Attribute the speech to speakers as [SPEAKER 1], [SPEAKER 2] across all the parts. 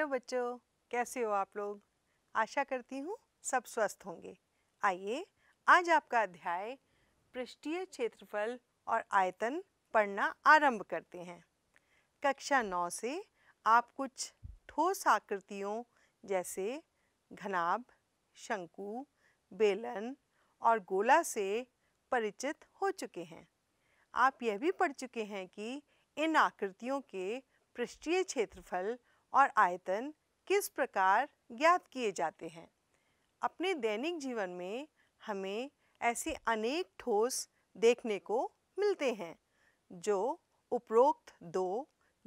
[SPEAKER 1] hello बच्चों कैसे हो आप लोग आशा करती हूँ सब स्वस्थ होंगे आइए आज आपका अध्याय पृष्ठीय क्षेत्रफल और आयतन पढ़ना आरंभ करते हैं कक्षा नौ से आप कुछ ठोस आकृतियों जैसे घनाभ शंकु बेलन और गोला से परिचित हो चुके हैं आप यह भी पढ़ चुके हैं कि इन आकृतियों के पृष्ठीय क्षेत्रफल और आयतन किस प्रकार ज्ञात किए जाते हैं अपने दैनिक जीवन में हमें ऐसे अनेक ठोस देखने को मिलते हैं जो उपरोक्त दो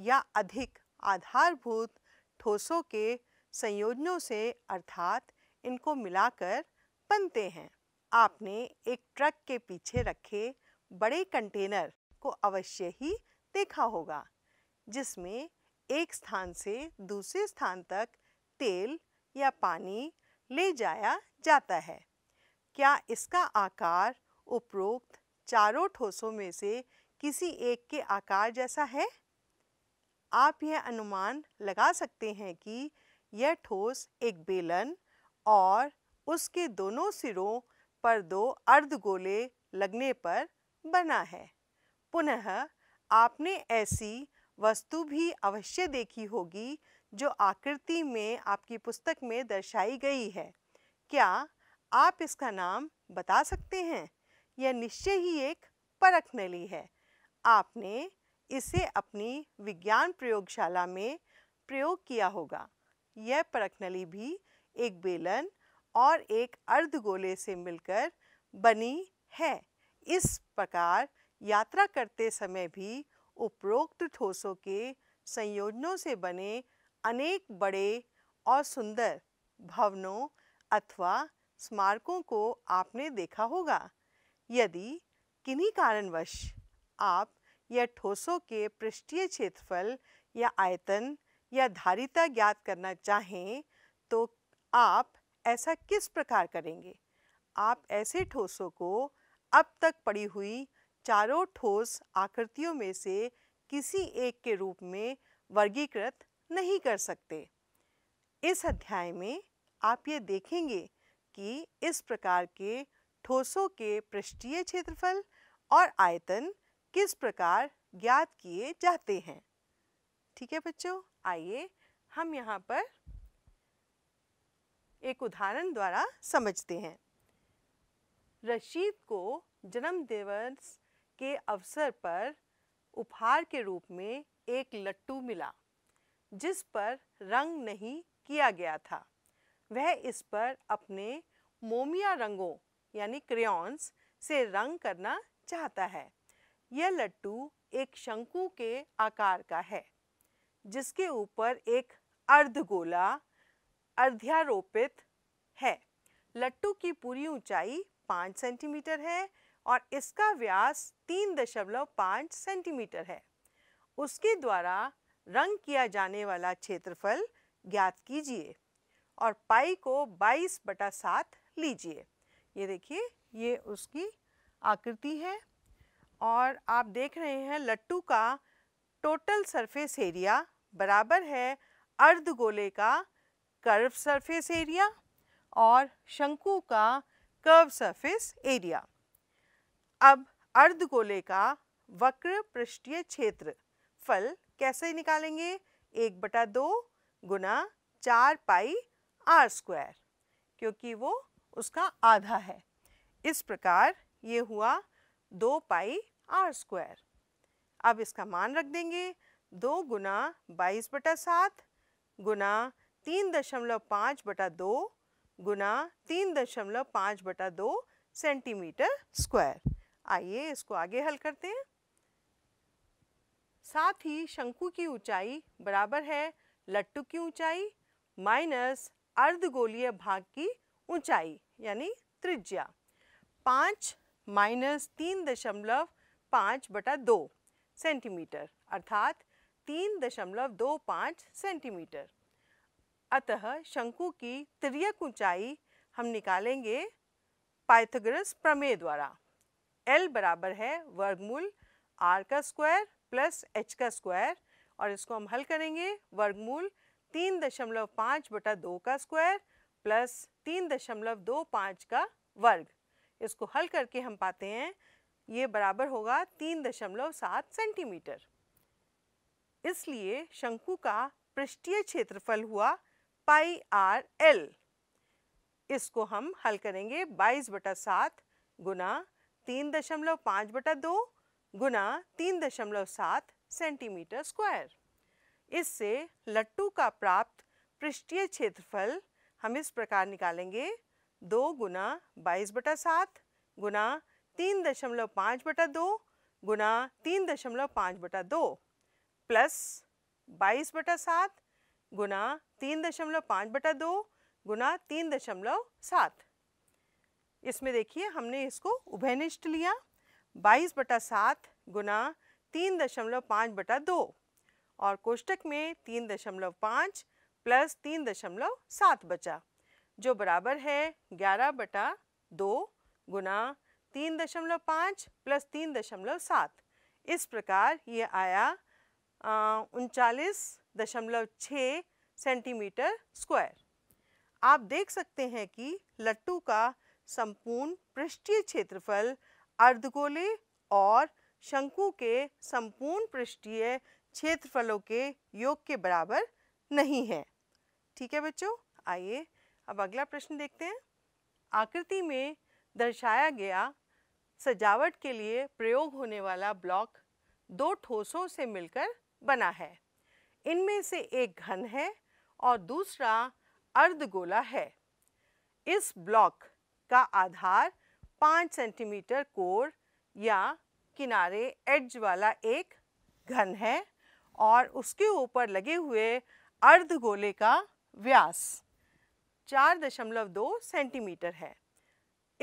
[SPEAKER 1] या अधिक आधारभूत ठोसों के संयोजनों से अर्थात इनको मिलाकर बनते हैं आपने एक ट्रक के पीछे रखे बड़े कंटेनर को अवश्य ही देखा होगा जिसमें एक स्थान से दूसरे स्थान तक तेल या पानी ले जाया जाता है क्या इसका आकार उपरोक्त चारों ठोसों में से किसी एक के आकार जैसा है आप यह अनुमान लगा सकते हैं कि यह ठोस एक बेलन और उसके दोनों सिरों पर दो अर्ध गोले लगने पर बना है पुनः आपने ऐसी वस्तु भी अवश्य देखी होगी जो आकृति में आपकी पुस्तक में दर्शाई गई है क्या आप इसका नाम बता सकते हैं यह निश्चय ही एक परख नली है आपने इसे अपनी विज्ञान प्रयोगशाला में प्रयोग किया होगा यह परख नली भी एक बेलन और एक अर्ध गोले से मिलकर बनी है इस प्रकार यात्रा करते समय भी उपरोक्त ठोसों के संयोजनों से बने अनेक बड़े और सुंदर भवनों अथवा स्मारकों को आपने देखा होगा यदि किन्हीं कारणवश आप यह ठोसों के पृष्ठीय क्षेत्रफल या आयतन या धारिता ज्ञात करना चाहें तो आप ऐसा किस प्रकार करेंगे आप ऐसे ठोसों को अब तक पड़ी हुई चारों ठोस आकृतियों में से किसी एक के रूप में वर्गीकृत नहीं कर सकते इस अध्याय में आप ये देखेंगे कि इस प्रकार के ठोसों के पृष्ठीय क्षेत्रफल और आयतन किस प्रकार ज्ञात किए जाते हैं ठीक है बच्चों आइए हम यहाँ पर एक उदाहरण द्वारा समझते हैं रशीद को जन्म दिवस के अवसर पर उपहार के रूप में एक लट्टू मिला जिस पर रंग नहीं किया गया था वह इस पर अपने मोमिया रंगों यानी क्रेयॉन्स से रंग करना चाहता है यह लट्टू एक शंकु के आकार का है जिसके ऊपर एक अर्धगोला अर्ध्यारोपित है लट्टू की पूरी ऊंचाई पाँच सेंटीमीटर है और इसका व्यास तीन दशमलव पाँच सेंटीमीटर है उसके द्वारा रंग किया जाने वाला क्षेत्रफल ज्ञात कीजिए और पाई को 22 बटा सात लीजिए ये देखिए ये उसकी आकृति है और आप देख रहे हैं लट्टू का टोटल सरफेस एरिया बराबर है अर्ध गोले का कर्व सरफेस एरिया और शंकु का कर्व सरफेस एरिया अब अर्धगोले का वक्र पृष्ठीय क्षेत्र फल कैसे निकालेंगे एक बटा दो गुना चार पाई आर स्क्वायर क्योंकि वो उसका आधा है इस प्रकार ये हुआ दो पाई आर स्क्वायर अब इसका मान रख देंगे दो गुना बाईस बटा सात गुना तीन दशमलव पाँच बटा दो गुना तीन दशमलव पाँच बटा दो सेंटीमीटर स्क्वायर आइए इसको आगे हल करते हैं साथ ही शंकु की ऊंचाई बराबर है लट्टू की ऊंचाई माइनस अर्धगोलीय भाग की ऊंचाई यानी त्रिज्या पाँच माइनस तीन दशमलव पाँच बटा दो सेंटीमीटर अर्थात तीन दशमलव दो पाँच सेंटीमीटर अतः शंकु की त्रियक ऊंचाई हम निकालेंगे पाइथागोरस प्रमेय द्वारा एल बराबर है वर्गमूल आर का स्क्वायर प्लस एच का स्क्वायर और इसको हम हल करेंगे वर्गमूल तीन दशमलव पाँच बटा दो का स्क्वायर प्लस तीन दशमलव दो पाँच का वर्ग इसको हल करके हम पाते हैं ये बराबर होगा तीन दशमलव सात सेंटीमीटर इसलिए शंकु का पृष्ठीय क्षेत्रफल हुआ पाई आर एल इसको हम हल करेंगे बाईस बटा सात गुना तीन दशमलव पाँच बटा दो गुना तीन दशमलव सात सेंटीमीटर स्क्वायर इससे लट्टू का प्राप्त पृष्ठीय क्षेत्रफल हम इस प्रकार निकालेंगे दो गुना बाईस बटा सात गुना तीन दशमलव पाँच बटा दो गुना तीन दशमलव पाँच बटा दो प्लस बाईस बटा सात गुना तीन दशमलव पाँच बटा दो गुना तीन दशमलव सात इसमें देखिए हमने इसको उभयनिष्ठ लिया 22 बटा सात गुना तीन दशमलव पाँच बटा दो और कोष्टक में तीन दशमलव पाँच प्लस तीन दशमलव सात बचा जो बराबर है ग्यारह बटा दो गुना तीन दशमलव पाँच प्लस तीन दशमलव सात इस प्रकार ये आया उनचालीस दशमलव छः सेंटीमीटर स्क्वायर आप देख सकते हैं कि लट्टू का संपूर्ण पृष्ठीय क्षेत्रफल अर्धगोले और शंकु के संपूर्ण पृष्ठीय क्षेत्रफलों के योग के बराबर नहीं है ठीक है बच्चों आइए अब अगला प्रश्न देखते हैं आकृति में दर्शाया गया सजावट के लिए प्रयोग होने वाला ब्लॉक दो ठोसों से मिलकर बना है इनमें से एक घन है और दूसरा अर्धगोला है इस ब्लॉक का आधार पाँच सेंटीमीटर कोर या किनारे एज वाला एक घन है और उसके ऊपर लगे हुए अर्ध गोले का व्यास चार दशमलव दो सेंटीमीटर है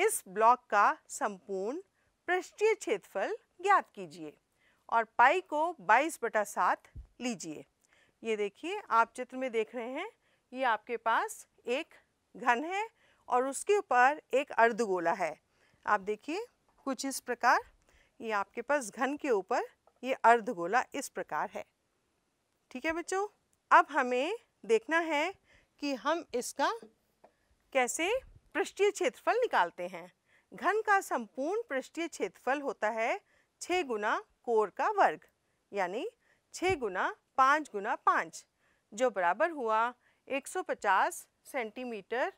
[SPEAKER 1] इस ब्लॉक का संपूर्ण पृष्ठीय क्षेत्रफल ज्ञात कीजिए और पाई को 22 बटा सात लीजिए ये देखिए आप चित्र में देख रहे हैं ये आपके पास एक घन है और उसके ऊपर एक अर्धगोला है आप देखिए कुछ इस प्रकार ये आपके पास घन के ऊपर ये अर्धगोला इस प्रकार है ठीक है बच्चों अब हमें देखना है कि हम इसका कैसे पृष्ठीय क्षेत्रफल निकालते हैं घन का संपूर्ण पृष्ठीय क्षेत्रफल होता है छः गुना कोर का वर्ग यानी छः गुना पाँच गुना पाँच जो बराबर हुआ 150 सेंटीमीटर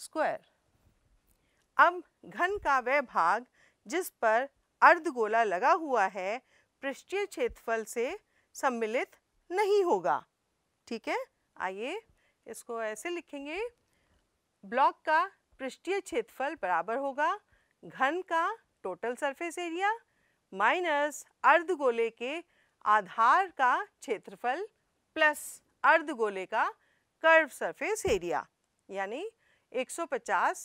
[SPEAKER 1] स्क्वायर अब घन का वह भाग जिस पर अर्धगोला लगा हुआ है पृष्ठीय क्षेत्रफल से सम्मिलित नहीं होगा ठीक है आइए इसको ऐसे लिखेंगे ब्लॉक का पृष्ठीय क्षेत्रफल बराबर होगा घन का टोटल सरफेस एरिया माइनस अर्धगोले के आधार का क्षेत्रफल प्लस अर्धगोले का कर्व सरफेस एरिया यानी 150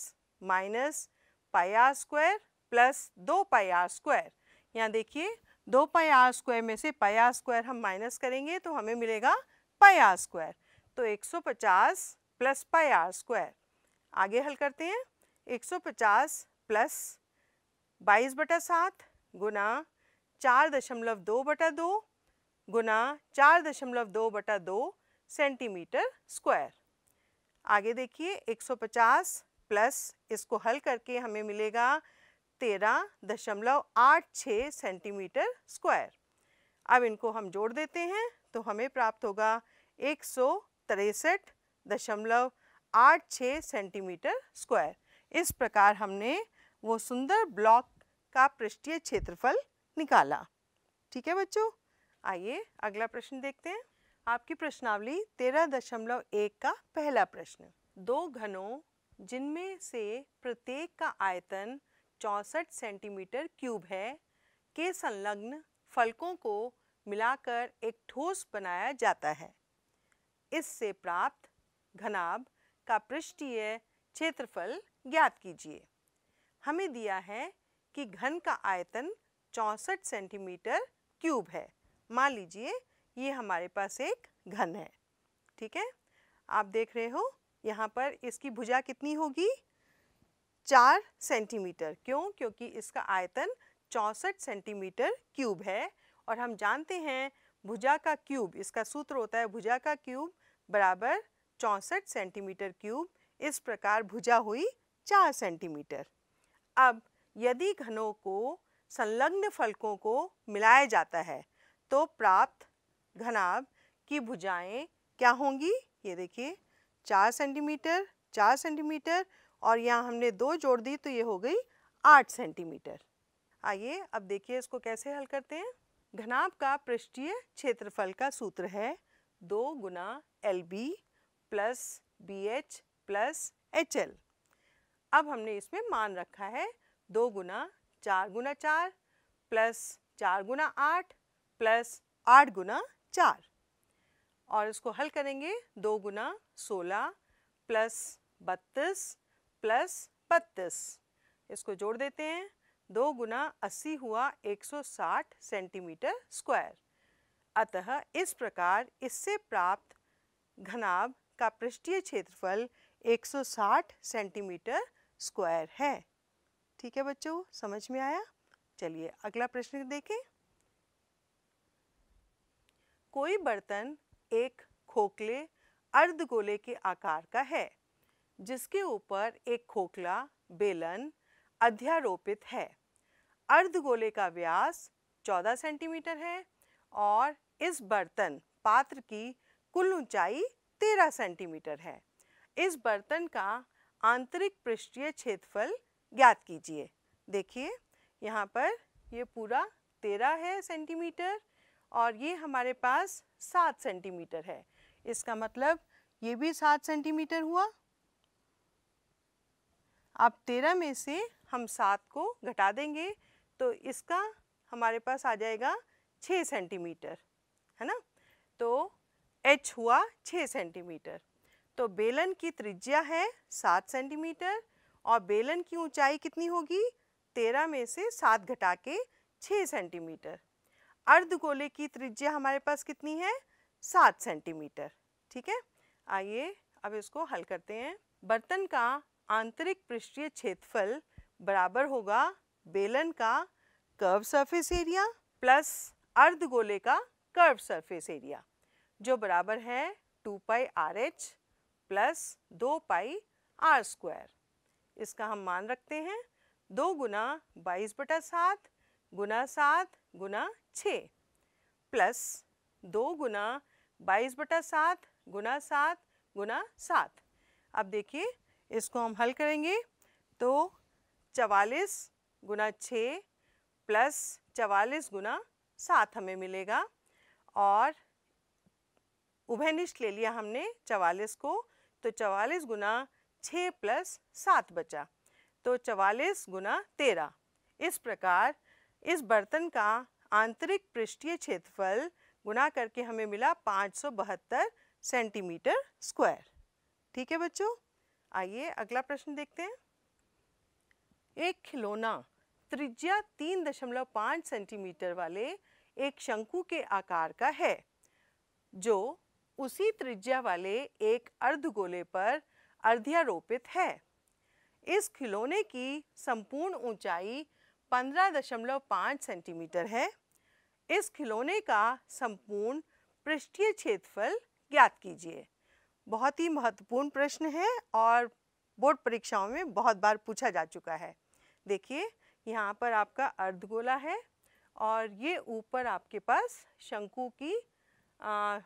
[SPEAKER 1] minus pi R square plus दो पाई आर स्क्वायर यहाँ देखिए दो पाई आर स्क्वायर में से पाई आर स्क्वायर हम माइनस करेंगे तो हमें मिलेगा पाई आर स्क्वायर तो 150 प्लस पाई आर स्क्वायर आगे हल करते हैं 150 प्लस बाईस बटा सात गुना चार दशमलव दो बटा दो गुना चार दशमलव दो बटा दो सेंटीमीटर स्क्वायर आगे देखिए 150 प्लस इसको हल करके हमें मिलेगा तेरह दशमलव आठ छः सेंटीमीटर स्क्वायर अब इनको हम जोड़ देते हैं तो हमें प्राप्त होगा एक सौ तिरसठ दशमलव आठ छः सेंटीमीटर स्क्वायर इस प्रकार हमने वो सुंदर ब्लॉक का पृष्ठीय क्षेत्रफल निकाला ठीक है बच्चों आइए अगला प्रश्न देखते हैं आपकी प्रश्नावली तेरह दशमलव एक का पहला प्रश्न दो घनों जिनमें से प्रत्येक का आयतन चौंसठ सेंटीमीटर क्यूब है के संलग्न फलकों को मिलाकर एक ठोस बनाया जाता है इससे प्राप्त घनाब का पृष्ठीय क्षेत्रफल ज्ञात कीजिए हमें दिया है कि घन का आयतन चौंसठ सेंटीमीटर क्यूब है मान लीजिए ये हमारे पास एक घन है ठीक है आप देख रहे हो यहाँ पर इसकी भुजा कितनी होगी चार सेंटीमीटर क्यों क्योंकि इसका आयतन चौंसठ सेंटीमीटर क्यूब है और हम जानते हैं भुजा का क्यूब इसका सूत्र होता है भुजा का क्यूब बराबर चौंसठ सेंटीमीटर क्यूब इस प्रकार भुजा हुई चार सेंटीमीटर अब यदि घनों को संलग्न फलकों को मिलाया जाता है तो प्राप्त घनाभ की भुजाएं क्या होंगी ये देखिए चार सेंटीमीटर चार सेंटीमीटर और यहाँ हमने दो जोड़ दी तो ये हो गई आठ सेंटीमीटर आइए अब देखिए इसको कैसे हल करते हैं घनाब का पृष्ठीय क्षेत्रफल का सूत्र है दो गुना L B plus B H plus H L अब हमने इसमें मान रखा है दो गुना चार गुना चार प्लस चार गुना आठ प्लस आठ गुना चार और इसको हल करेंगे दो गुना सोलह प्लस बत्तीस प्लस बत्तीस इसको जोड़ देते हैं दो गुना अस्सी हुआ एक सौ साठ सेंटीमीटर स्क्वायर अतः इस प्रकार इससे प्राप्त घनाभ का पृष्ठीय क्षेत्रफल 160 सेंटीमीटर स्क्वायर है ठीक है बच्चों समझ में आया चलिए अगला प्रश्न देखें कोई बर्तन एक खोखले अर्धगोले के आकार का है जिसके ऊपर एक खोखला बेलन अध्यारोपित है अर्धगोले का व्यास 14 सेंटीमीटर है और इस बर्तन पात्र की कुल ऊंचाई 13 सेंटीमीटर है इस बर्तन का आंतरिक पृष्ठीय क्षेत्रफल ज्ञात कीजिए देखिए यहाँ पर ये पूरा 13 है सेंटीमीटर और ये हमारे पास सात सेंटीमीटर है इसका मतलब ये भी सात सेंटीमीटर हुआ अब तेरह में से हम सात को घटा देंगे तो इसका हमारे पास आ जाएगा छः सेंटीमीटर है ना तो एच हुआ छः सेंटीमीटर तो बेलन की त्रिज्या है सात सेंटीमीटर और बेलन की ऊंचाई कितनी होगी तेरह में से सात घटा के छः सेंटीमीटर अर्धगोले की त्रिज्या हमारे पास कितनी है सात सेंटीमीटर ठीक है आइए अब इसको हल करते हैं बर्तन का आंतरिक पृष्ठीय क्षेत्रफल बराबर होगा बेलन का कर्व सरफेस एरिया प्लस अर्धगोले का कर्व सरफेस एरिया जो बराबर है two pi R H plus दो पाई आर स्क्वायर इसका हम मान रखते हैं दो गुना बाईस बटा सात गुना सात गुना छः प्लस दो गुना बाईस बटा सात गुना सात गुना सात अब देखिए इसको हम हल करेंगे तो चवालीस गुना छः प्लस चवालीस गुना सात हमें मिलेगा और उभयनिष्ठ ले लिया हमने चवालीस को तो चवालीस गुना छः प्लस सात बचा तो चवालीस गुना तेरह इस प्रकार इस बर्तन का आंतरिक पृष्ठीय क्षेत्रफल गुना करके हमें मिला पाँच सेंटीमीटर स्क्वायर ठीक है बच्चों आइए अगला प्रश्न देखते हैं एक खिलौना त्रिज्या तीन दशमलव पाँच सेंटीमीटर वाले एक शंकु के आकार का है जो उसी त्रिज्या वाले एक अर्धगोले पर अर्ध्यारोपित है इस खिलौने की संपूर्ण ऊंचाई 15.5 सेंटीमीटर है इस खिलौने का संपूर्ण पृष्ठीय क्षेत्रफल ज्ञात कीजिए बहुत ही महत्वपूर्ण प्रश्न है और बोर्ड परीक्षाओं में बहुत बार पूछा जा चुका है देखिए यहाँ पर आपका अर्धगोला है और ये ऊपर आपके पास शंकु की आ,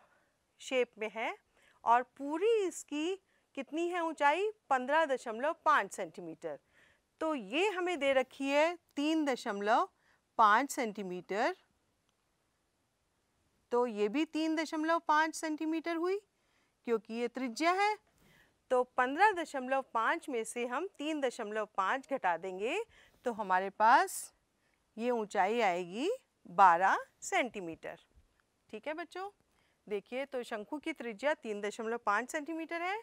[SPEAKER 1] शेप में है और पूरी इसकी कितनी है ऊंचाई 15.5 सेंटीमीटर तो ये हमें दे रखी है तीन दशमलव पाँच सेंटीमीटर तो ये भी तीन दशमलव पाँच सेंटीमीटर हुई क्योंकि ये त्रिज्या है तो पंद्रह दशमलव पाँच में से हम तीन दशमलव पाँच घटा देंगे तो हमारे पास ये ऊंचाई आएगी बारह सेंटीमीटर ठीक है बच्चों देखिए तो शंकु की त्रिज्या तीन दशमलव पाँच सेंटीमीटर है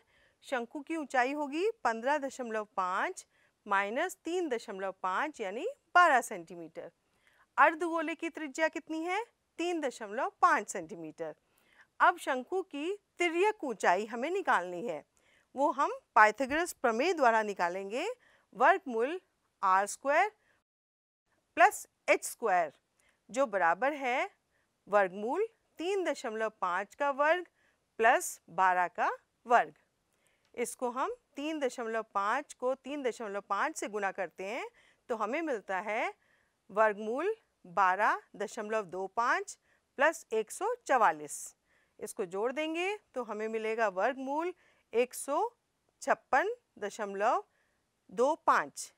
[SPEAKER 1] शंकु की ऊंचाई होगी पंद्रह दशमलव पाँच माइनस तीन दशमलव पाँच यानी बारह सेंटीमीटर अर्धगोले की त्रिज्या कितनी है तीन दशमलव पाँच सेंटीमीटर अब शंकु की तिरक ऊंचाई हमें निकालनी है वो हम पाइथागोरस प्रमेय द्वारा निकालेंगे वर्गमूल R square plus H square जो बराबर है वर्गमूल तीन दशमलव पाँच का वर्ग प्लस बारह का वर्ग इसको हम तीन दशमलव पाँच को तीन दशमलव पाँच से गुना करते हैं तो हमें मिलता है वर्गमूल बारह दशमलव दो पाँच प्लस एक सौ चवालीस इसको जोड़ देंगे तो हमें मिलेगा वर्गमूल एक सौ छप्पन दशमलव दो पाँच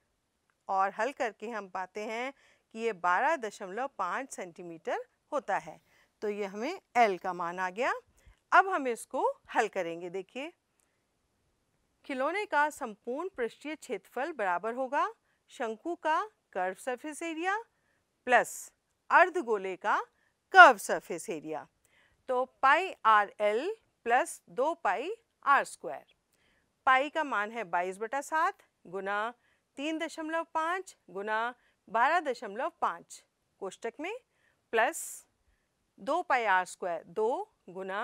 [SPEAKER 1] और हल करके हम पाते हैं कि ये बारह दशमलव पाँच सेंटीमीटर होता है तो ये हमें एल का मान आ गया अब हम इसको हल करेंगे देखिए खिलौने का संपूर्ण पृष्ठीय क्षेत्रफल बराबर होगा शंकु का कर्व सरफेस एरिया प्लस अर्ध गोले का कर्व सरफेस एरिया तो पाई आर एल प्लस दो पाई आर स्क्वायर पाई का मान है बाईस बटा सात गुना तीन दशमलव पाँच गुना बारह दशमलव पाँच कोष्टक में प्लस दो पाई आर स्क्वायर दो गुना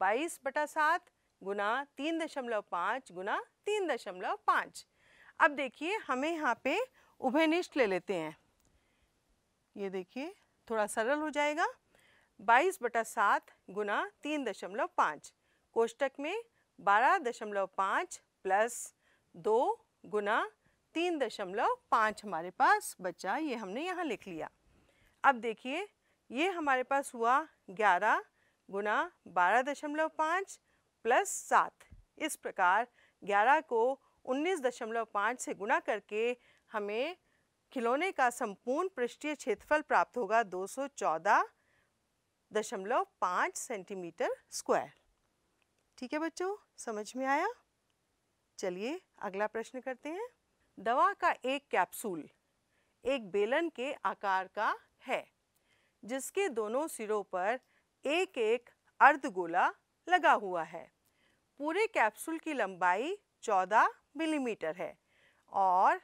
[SPEAKER 1] बाईस बटा सात गुना तीन दशमलव पाँच गुना तीन दशमलव पाँच अब देखिए हमें यहाँ पे उभयनिष्ठ ले लेते हैं ये देखिए थोड़ा सरल हो जाएगा बाईस बटा सात गुना तीन दशमलव पाँच कोष्टक में बारह दशमलव पाँच प्लस दो गुना तीन दशमलव पाँच हमारे पास बचा ये हमने यहाँ लिख लिया अब देखिए ये हमारे पास हुआ ग्यारह गुना बारह दशमलव पाँच प्लस सात इस प्रकार 11 को 19.5 से गुणा करके हमें खिलौने का संपूर्ण पृष्ठीय क्षेत्रफल प्राप्त होगा 214.5 सेंटीमीटर स्क्वायर ठीक है बच्चों समझ में आया चलिए अगला प्रश्न करते हैं दवा का एक कैप्सूल एक बेलन के आकार का है जिसके दोनों सिरों पर एक एक अर्धगोला लगा हुआ है पूरे कैप्सूल की लंबाई 14 मिलीमीटर है और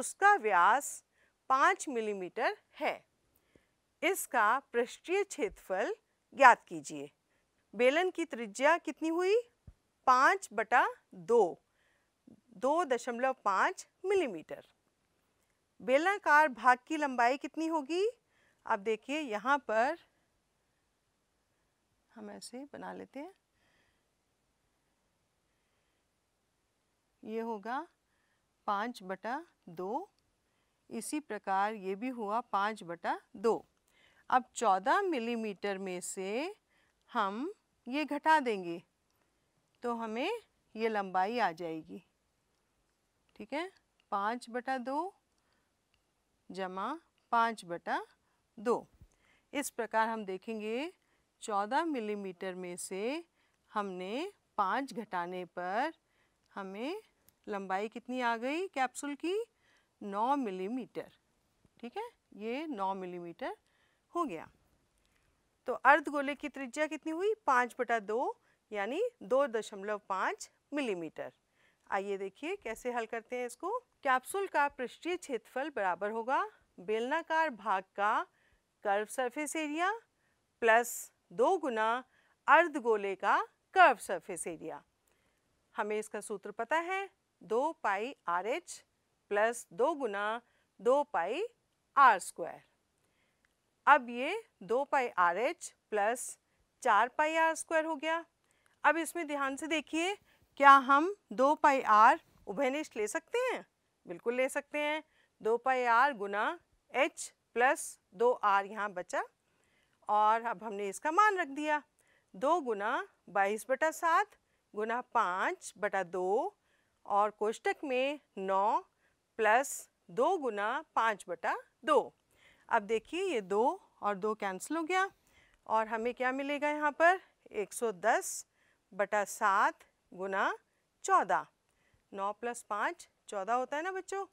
[SPEAKER 1] उसका व्यास 5 मिलीमीटर है इसका पृष्ठीय क्षेत्रफल ज्ञात कीजिए बेलन की त्रिज्या कितनी हुई पाँच बटा दो दो दशमलव पाँच मिलीमीटर बेलनाकार भाग की लंबाई कितनी होगी आप देखिए यहाँ पर हम ऐसे बना लेते हैं ये होगा पाँच बटा दो इसी प्रकार ये भी हुआ पाँच बटा दो अब चौदह मिलीमीटर में से हम ये घटा देंगे तो हमें ये लंबाई आ जाएगी ठीक है पाँच बटा दो जमा पाँच बटा दो इस प्रकार हम देखेंगे चौदह मिलीमीटर में से हमने पाँच घटाने पर हमें लंबाई कितनी आ गई कैप्सूल की 9 मिलीमीटर ठीक है ये 9 मिलीमीटर हो गया तो अर्ध गोले की त्रिज्या कितनी हुई पाँच बटा दो यानी दो दशमलव पाँच मिलीमीटर आइए देखिए कैसे हल करते हैं इसको कैप्सूल का पृष्ठीय क्षेत्रफल बराबर होगा बेलनाकार भाग का कर्व सरफेस एरिया प्लस दो गुना अर्ध गोले का कर्व सरफेस एरिया हमें इसका सूत्र पता है दो पाई आर एच प्लस दो गुना दो पाई आर स्क्वायर अब ये दो पाई आर एच प्लस चार पाई आर स्क्वायर हो गया अब इसमें ध्यान से देखिए क्या हम दो पाई आर उभयनिष्ठ ले सकते हैं बिल्कुल ले सकते हैं दो पाई आर गुना एच प्लस दो आर यहाँ बचा और अब हमने इसका मान रख दिया दो गुना बाईस बटा सात गुना पाँच बटा दो और कोष्टक में नौ प्लस दो गुना पाँच बटा दो अब देखिए ये दो और दो कैंसिल हो गया और हमें क्या मिलेगा यहाँ पर 110 बटा सात गुना चौदह नौ प्लस पाँच चौदह होता है ना बच्चों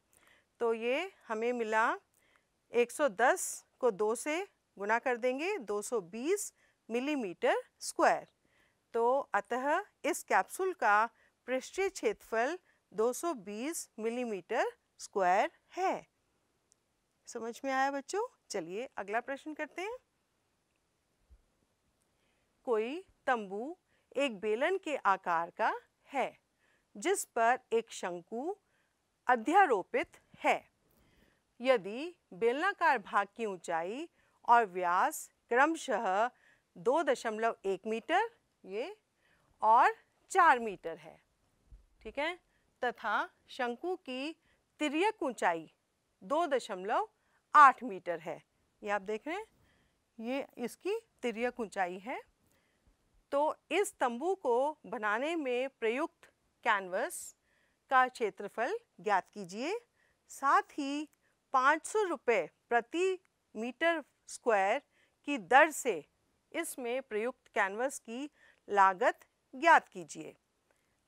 [SPEAKER 1] तो ये हमें मिला 110 को दो से गुना कर देंगे 220 मिलीमीटर स्क्वायर तो अतः इस कैप्सूल का पृष्ठीय क्षेत्रफल 220 मिलीमीटर स्क्वायर है समझ में आया बच्चों चलिए अगला प्रश्न करते हैं कोई तंबू एक बेलन के आकार का है जिस पर एक शंकु अध्यारोपित है यदि बेलनाकार भाग की ऊंचाई और व्यास क्रमशः 2.1 मीटर ये और 4 मीटर है ठीक है तथा शंकु की तिरक ऊंचाई दो दशमलव आठ मीटर है ये आप देख रहे हैं ये इसकी तिरक ऊंचाई है तो इस तंबू को बनाने में प्रयुक्त कैनवस का क्षेत्रफल ज्ञात कीजिए साथ ही पाँच सौ रुपये प्रति मीटर स्क्वायर की दर से इसमें प्रयुक्त कैनवस की लागत ज्ञात कीजिए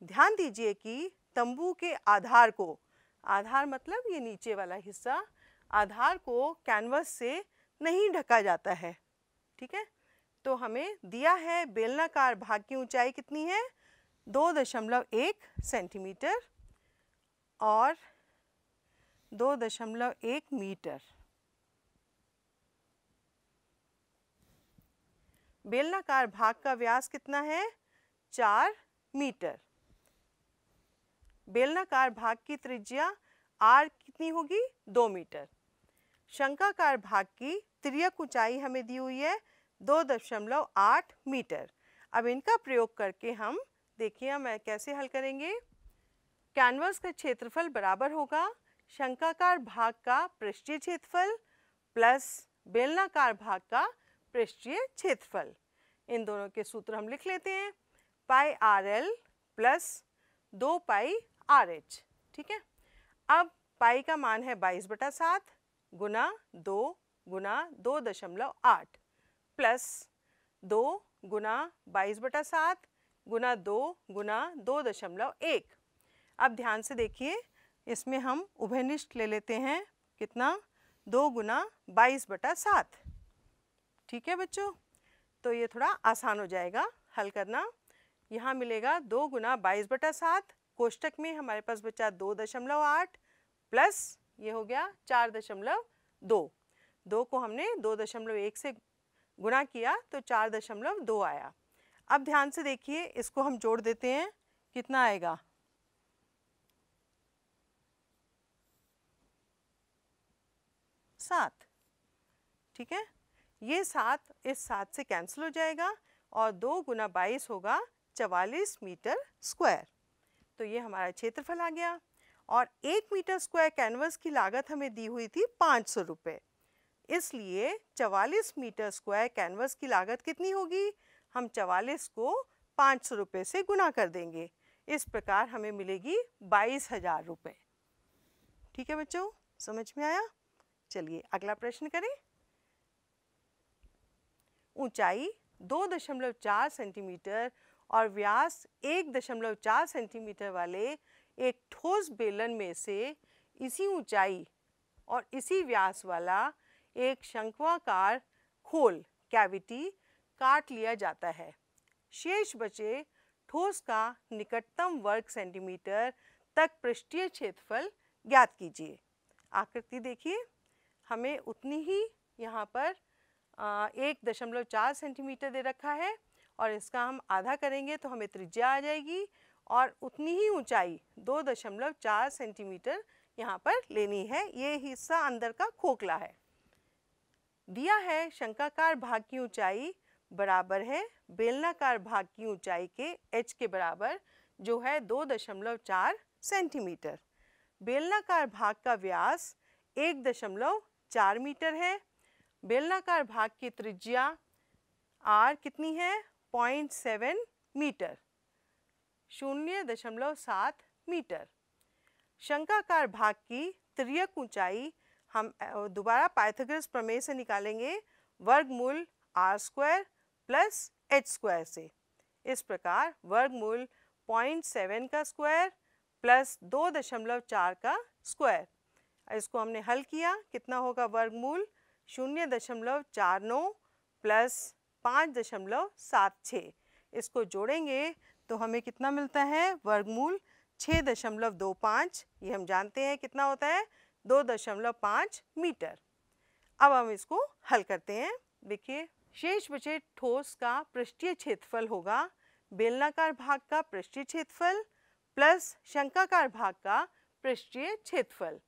[SPEAKER 1] ध्यान दीजिए कि तंबू के आधार को आधार मतलब ये नीचे वाला हिस्सा आधार को कैनवस से नहीं ढका जाता है ठीक है तो हमें दिया है बेलनाकार भाग की ऊंचाई कितनी है दो दशमलव एक सेंटीमीटर और दो दशमलव एक मीटर बेलनाकार भाग का व्यास कितना है चार मीटर बेलनाकार भाग की त्रिज्या आर कितनी होगी दो मीटर शंकाकार भाग की त्रियक ऊंचाई हमें दी हुई है दो दशमलव आठ मीटर अब इनका प्रयोग करके हम देखिए हम कैसे हल करेंगे कैनवस का क्षेत्रफल बराबर होगा शंकाकार भाग का पृष्ठीय क्षेत्रफल प्लस बेलनाकार भाग का पृष्ठीय क्षेत्रफल इन दोनों के सूत्र हम लिख लेते हैं पाई आर एल प्लस दो पाई आर एच ठीक है अब पाई का मान है बाईस बटा सात गुना दो गुना दो दशमलव आठ प्लस दो गुना बाईस बटा सात गुना दो गुना दो दशमलव एक अब ध्यान से देखिए इसमें हम उभयनिष्ठ ले लेते हैं कितना दो गुना बाईस बटा सात ठीक है बच्चों तो ये थोड़ा आसान हो जाएगा हल करना यहाँ मिलेगा दो गुना बाईस बटा सात कोष्टक में हमारे पास बचा दो दशमलव आठ प्लस ये हो गया चार दशमलव दो दो को हमने दो दशमलव एक से गुणा किया तो चार दशमलव दो आया अब ध्यान से देखिए इसको हम जोड़ देते हैं कितना आएगा सात ठीक है ये सात इस सात से कैंसिल हो जाएगा और दो गुना बाईस होगा चवालीस मीटर स्क्वायर तो ये हमारा क्षेत्रफल आ गया और एक मीटर स्क्वायर कैनवस की लागत हमें दी हुई थी पाँच सौ रुपये इसलिए चवालीस मीटर स्क्वायर कैनवस की लागत कितनी होगी हम चवालीस को पाँच सौ रुपये से गुना कर देंगे इस प्रकार हमें मिलेगी बाईस हज़ार रुपये ठीक है बच्चों समझ में आया चलिए अगला प्रश्न करें ऊंचाई दो दशमलव चार सेंटीमीटर और व्यास एक दशमलव चार सेंटीमीटर वाले एक ठोस बेलन में से इसी ऊंचाई और इसी व्यास वाला एक शंकुआकार खोल कैविटी काट लिया जाता है शेष बचे ठोस का निकटतम वर्ग सेंटीमीटर तक पृष्ठीय क्षेत्रफल ज्ञात कीजिए आकृति देखिए हमें उतनी ही यहाँ पर एक दशमलव चार सेंटीमीटर दे रखा है और इसका हम आधा करेंगे तो हमें त्रिज्या आ जाएगी और उतनी ही ऊंचाई दो दशमलव चार सेंटीमीटर यहाँ पर लेनी है ये हिस्सा अंदर का खोखला है दिया है शंकाकार भाग की ऊंचाई बराबर है बेलनाकार भाग की ऊंचाई के एच के बराबर जो है दो दशमलव चार सेंटीमीटर बेलनाकार भाग का व्यास एक दशमलव चार मीटर है बेलनाकार भाग की त्रिज्या आर कितनी है पॉइंट सेवन मीटर शून्य दशमलव सात मीटर शंकाकार भाग की त्रियक ऊंचाई हम दोबारा पाइथागोरस प्रमेय से निकालेंगे वर्गमूल R square plus H square से इस प्रकार वर्गमूल पॉइंट सेवन का स्क्वायर प्लस दो दशमलव चार का स्क्वायर इसको हमने हल किया कितना होगा वर्गमूल शून्य दशमलव चार नौ प्लस पाँच दशमलव सात छः इसको जोड़ेंगे तो हमें कितना मिलता है वर्गमूल छः दशमलव दो पाँच ये हम जानते हैं कितना होता है दो दशमलव पाँच मीटर अब हम इसको हल करते हैं देखिए शेष बचे ठोस का पृष्ठीय क्षेत्रफल होगा बेलनाकार भाग का पृष्ठीय क्षेत्रफल प्लस शंकाकार भाग का पृष्ठीय क्षेत्रफल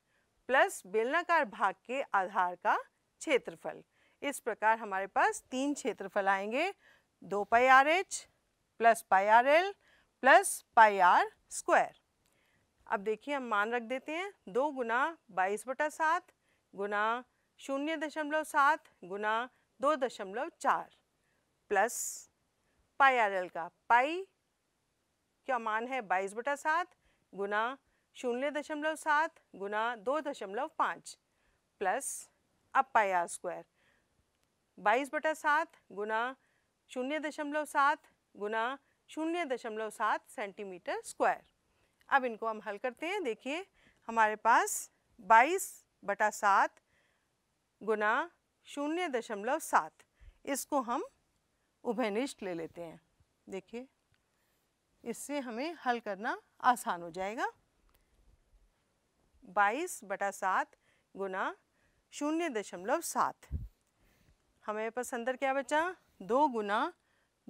[SPEAKER 1] प्लस बेलनाकार भाग के आधार का क्षेत्रफल इस प्रकार हमारे पास तीन क्षेत्रफल आएंगे दो pi R H plus pi R L plus pi R square अब देखिए हम मान रख देते हैं दो गुना बाईस बटा सात गुना शून्य दशमलव सात गुना दो दशमलव चार प्लस पाई आर एल का पाई क्या मान है बाईस बटा सात गुना शून्य दशमलव सात गुना दो दशमलव पाँच प्लस अब पाई आर स्क्वायर बाईस बटा सात गुना शून्य दशमलव सात गुना शून्य दशमलव सात सेंटीमीटर स्क्वायर अब इनको हम हल करते हैं देखिए हमारे पास बाईस बटा सात गुना शून्य दशमलव सात इसको हम उभयनिष्ठ ले लेते हैं देखिए इससे हमें हल करना आसान हो जाएगा बाईस बटा सात गुना शून्य दशमलव सात हमारे पास अंदर क्या बचा दो गुना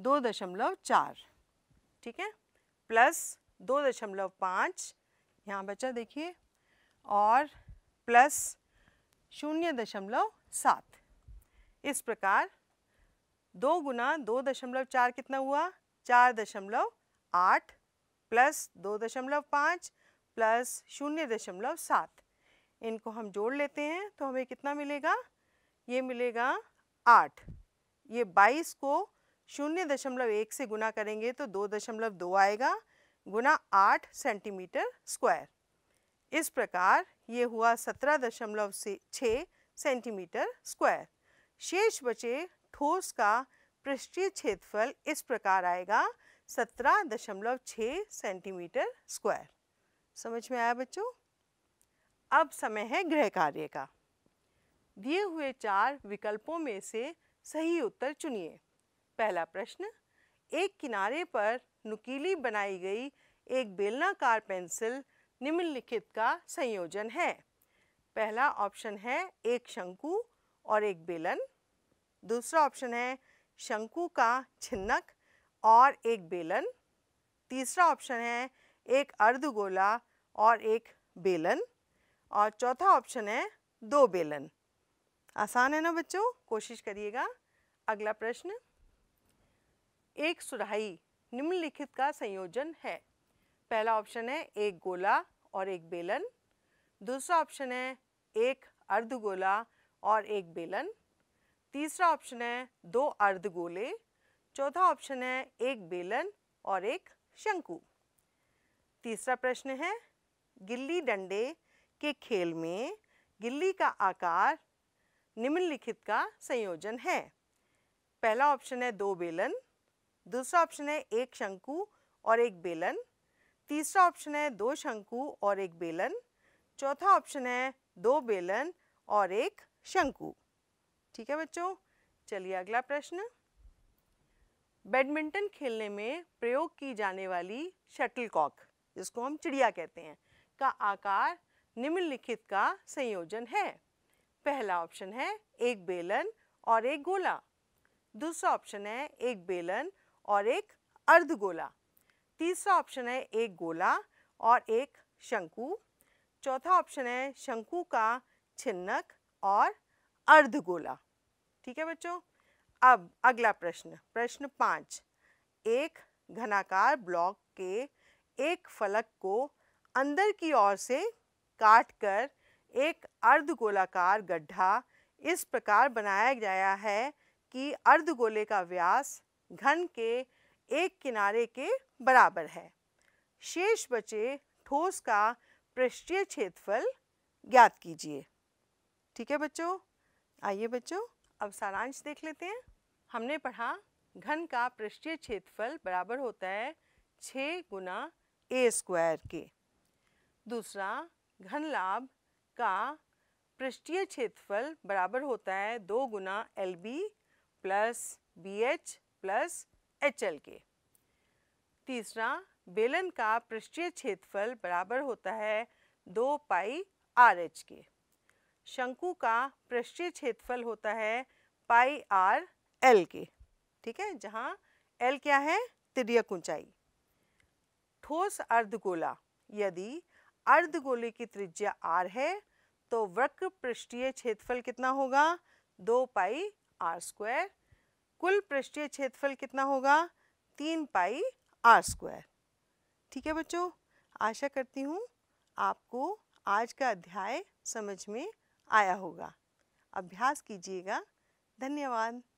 [SPEAKER 1] दो दशमलव चार ठीक है प्लस दो दशमलव पाँच यहाँ बचा देखिए और प्लस शून्य दशमलव सात इस प्रकार दो गुना दो दशमलव चार कितना हुआ चार दशमलव आठ प्लस दो दशमलव पाँच प्लस शून्य दशमलव सात इनको हम जोड़ लेते हैं तो हमें कितना मिलेगा ये मिलेगा आठ ये बाईस को शून्य दशमलव एक से गुना करेंगे तो दो दशमलव दो आएगा गुना आठ सेंटीमीटर स्क्वायर इस प्रकार ये हुआ सत्रह दशमलव से छः सेंटीमीटर स्क्वायर शेष बचे ठोस का पृष्ठीय क्षेत्रफल इस प्रकार आएगा सत्रह दशमलव छः सेंटीमीटर स्क्वायर समझ में आया बच्चों अब समय है गृह कार्य का दिए हुए चार विकल्पों में से सही उत्तर चुनिए पहला प्रश्न एक किनारे पर नुकीली बनाई गई एक बेलनाकार पेंसिल निम्नलिखित का संयोजन है पहला ऑप्शन है एक शंकु और एक बेलन दूसरा ऑप्शन है शंकु का छिन्नक और एक बेलन तीसरा ऑप्शन है एक अर्धगोला और एक बेलन और चौथा ऑप्शन है दो बेलन आसान है ना बच्चों कोशिश करिएगा अगला प्रश्न एक सुराही निम्नलिखित का संयोजन है पहला ऑप्शन है एक गोला और एक बेलन दूसरा ऑप्शन है एक अर्ध गोला और एक बेलन तीसरा ऑप्शन है दो अर्ध गोले चौथा ऑप्शन है एक बेलन और एक शंकु तीसरा प्रश्न है गिल्ली डंडे के खेल में गिल्ली का आकार निम्नलिखित का संयोजन है पहला ऑप्शन है दो बेलन दूसरा ऑप्शन है एक शंकु और एक बेलन तीसरा ऑप्शन है दो शंकु और एक बेलन चौथा ऑप्शन है दो बेलन और एक शंकु ठीक है बच्चों चलिए अगला प्रश्न बैडमिंटन खेलने में प्रयोग की जाने वाली शटल कॉक जिसको हम चिड़िया कहते हैं का आकार निम्नलिखित का संयोजन है पहला ऑप्शन है एक बेलन और एक गोला दूसरा ऑप्शन है एक बेलन और एक अर्ध गोला तीसरा ऑप्शन है एक गोला और एक शंकु चौथा ऑप्शन है शंकु का छिन्नक और अर्ध गोला ठीक है बच्चों अब अगला प्रश्न प्रश्न पाँच एक घनाकार ब्लॉक के एक फलक को अंदर की ओर से काट कर एक अर्ध गोलाकार गड्ढा इस प्रकार बनाया गया है कि अर्ध गोले का व्यास घन के एक किनारे के बराबर है शेष बचे ठोस का पृष्ठीय क्षेत्रफल ज्ञात कीजिए ठीक है बच्चों आइए बच्चों अब सारांश देख लेते हैं हमने पढ़ा घन का पृष्ठीय क्षेत्रफल बराबर होता है छः गुना ए स्क्वायर के दूसरा घन लाभ का पृष्ठीय क्षेत्रफल बराबर होता है दो गुना L B plus B H plus H L के तीसरा बेलन का पृष्ठीय क्षेत्रफल बराबर होता है दो पाई आर एच के शंकु का पृष्ठीय क्षेत्रफल होता है पाई आर एल के ठीक है जहाँ एल क्या है त्रियक ऊंचाई ठोस अर्धगोला यदि अर्धगोले की त्रिज्या आर है तो वक्र पृष्ठीय क्षेत्रफल कितना होगा दो पाई आर स्क्वायर कुल पृष्ठीय क्षेत्रफल कितना होगा तीन पाई आर स्क्वायर ठीक है बच्चों आशा करती हूँ आपको आज का अध्याय समझ में आया होगा अभ्यास कीजिएगा धन्यवाद